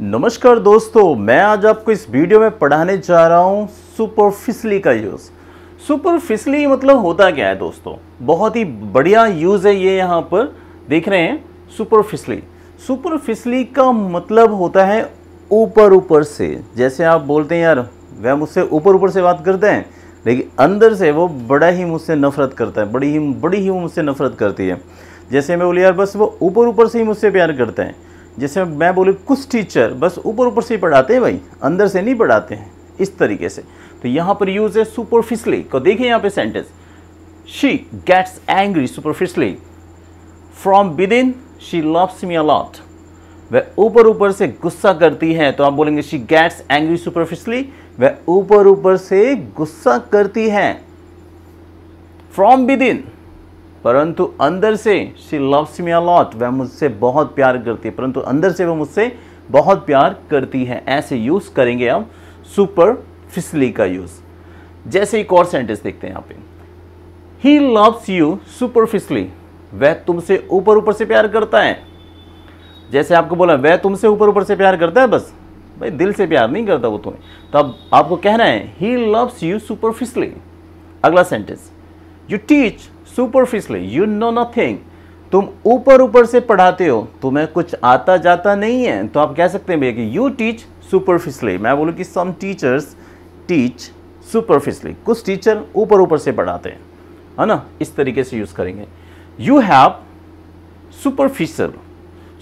नमस्कार दोस्तों मैं आज आपको इस वीडियो में पढ़ाने जा रहा हूँ फिसली का यूज़ सुपर फिसली मतलब होता क्या है दोस्तों बहुत ही बढ़िया यूज़ है ये यहाँ पर देख रहे हैं सुपर फिसली सुपर फिसली का मतलब होता है ऊपर ऊपर से जैसे आप बोलते हैं यार वह मुझसे ऊपर ऊपर से बात करते हैं लेकिन अंदर से वो बड़ा ही मुझसे नफरत करता है बड़ी ही बड़ी ही मुझसे नफरत करती है जैसे मैं बोली यार बस वो ऊपर ऊपर से ही मुझसे प्यार करते हैं जैसे मैं बोलूँ कुछ टीचर बस ऊपर ऊपर से ही पढ़ाते हैं भाई अंदर से नहीं पढ़ाते हैं इस तरीके से तो यहाँ पर यूज़ है सुपरफिशली को देखिए यहाँ पे sentence she gets angry superficially from within she loves me a lot वह ऊपर ऊपर से गुस्सा करती है तो आप बोलेंगे शी गेट्स एंग्री सुपरफिशली वह ऊपर ऊपर से गुस्सा करती है फ्रॉम विद इन परंतु अंदर से शी लव्स मी अलॉट वह मुझसे बहुत प्यार करती है परंतु अंदर से वह मुझसे बहुत प्यार करती है ऐसे यूज़ करेंगे हम सुपर फिसली का यूज़ जैसे एक और सेंटेंस देखते हैं यहाँ पे ही लव्स यू सुपरफिशली वह तुमसे ऊपर ऊपर से प्यार करता है जैसे आपको बोला वह तुमसे ऊपर ऊपर से प्यार करता है बस भाई दिल से प्यार नहीं करता वो तुम्हें तो अब आपको कहना है ही लव्स यू सुपरफिशली अगला sentence you teach superficially you know nothing तुम ऊपर ऊपर से पढ़ाते हो तुम्हें कुछ आता जाता नहीं है तो आप कह सकते हैं भैया कि यू टीच सुपरफिशली मैं बोलूँ कि सम टीचर्स टीच सुपरफिशली कुछ टीचर ऊपर ऊपर से पढ़ाते हैं है ना इस तरीके से यूज़ करेंगे यू हैव सुपरफिशल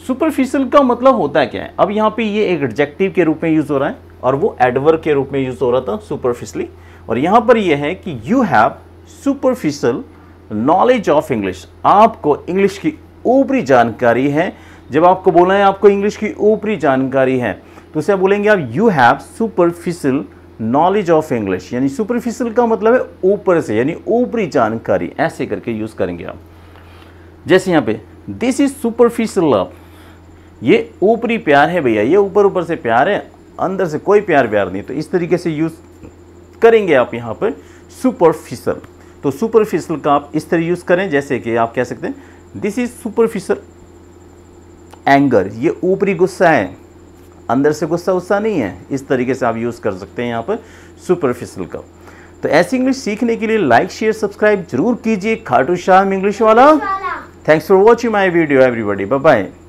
सुपरफिशल का मतलब होता है क्या है अब यहाँ पे ये एक एडजेक्टिव के रूप में यूज़ हो रहा है और वो एडवर के रूप में यूज़ हो रहा था सुपरफिशली और यहाँ पर ये है कि you have superficial knowledge of English आपको इंग्लिश की ऊपरी जानकारी है जब आपको बोला है आपको इंग्लिश की ऊपरी जानकारी है तो उसे बोलेंगे आप you have superficial knowledge of English यानी सुपरफिशियल का मतलब है ऊपर से यानी ऊपरी जानकारी ऐसे करके यूज़ करेंगे आप जैसे यहाँ पे दिस इज सुपरफिशियल लव ये ऊपरी प्यार है भैया ये ऊपर ऊपर से प्यार है अंदर से कोई प्यार प्यार नहीं तो इस तरीके से यूज़ करेंगे आप यहाँ पर सुपरफिशियल तो सुपरफिशियल का आप इस तरह यूज़ करें जैसे कि आप कह सकते हैं दिस इज़ सुपरफिशियल एंगर ये ऊपरी गुस्सा है अंदर से गुस्सा गुस्सा नहीं है इस तरीके से आप यूज़ कर सकते हैं यहाँ पर सुपरफिशियल का तो ऐसी इंग्लिश सीखने के लिए लाइक शेयर सब्सक्राइब जरूर कीजिए खाटू शाह इंग्लिश वाला thanks for watching my video everybody bye